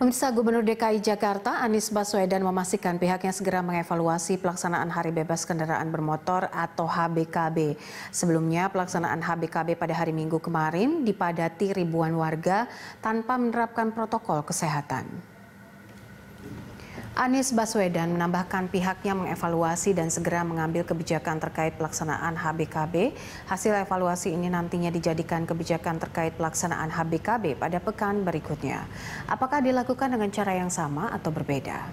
Pemirsa Gubernur DKI Jakarta Anies Baswedan memastikan pihaknya segera mengevaluasi pelaksanaan Hari Bebas Kendaraan Bermotor atau HBKB. Sebelumnya pelaksanaan HBKB pada hari Minggu kemarin dipadati ribuan warga tanpa menerapkan protokol kesehatan. Anies Baswedan menambahkan pihaknya mengevaluasi dan segera mengambil kebijakan terkait pelaksanaan HBKB. Hasil evaluasi ini nantinya dijadikan kebijakan terkait pelaksanaan HBKB pada pekan berikutnya. Apakah dilakukan dengan cara yang sama atau berbeda?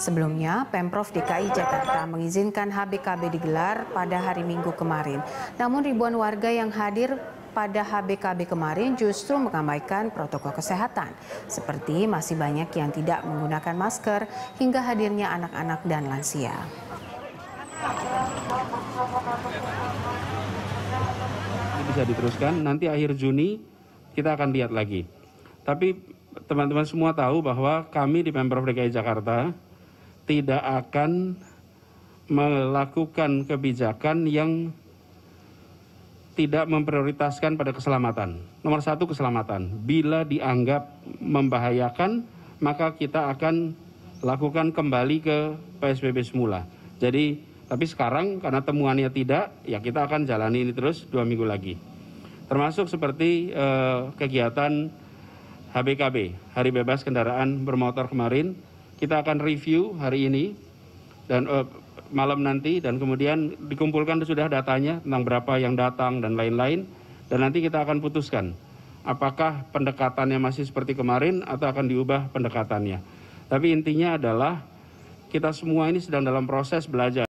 Sebelumnya, Pemprov DKI Jakarta mengizinkan HBKB digelar pada hari Minggu kemarin. Namun ribuan warga yang hadir pada HBKB kemarin justru mengabaikan protokol kesehatan, seperti masih banyak yang tidak menggunakan masker hingga hadirnya anak-anak dan lansia. Ini bisa diteruskan, nanti akhir Juni kita akan lihat lagi. Tapi teman-teman semua tahu bahwa kami di Pemprov DKI Jakarta tidak akan melakukan kebijakan yang tidak memprioritaskan pada keselamatan. Nomor satu keselamatan. Bila dianggap membahayakan, maka kita akan lakukan kembali ke PSBB semula. Jadi, tapi sekarang karena temuannya tidak, ya kita akan jalani ini terus dua minggu lagi. Termasuk seperti eh, kegiatan HBKB, Hari Bebas Kendaraan Bermotor kemarin, kita akan review hari ini dan eh, malam nanti dan kemudian dikumpulkan sudah datanya tentang berapa yang datang dan lain-lain dan nanti kita akan putuskan apakah pendekatannya masih seperti kemarin atau akan diubah pendekatannya. Tapi intinya adalah kita semua ini sedang dalam proses belajar.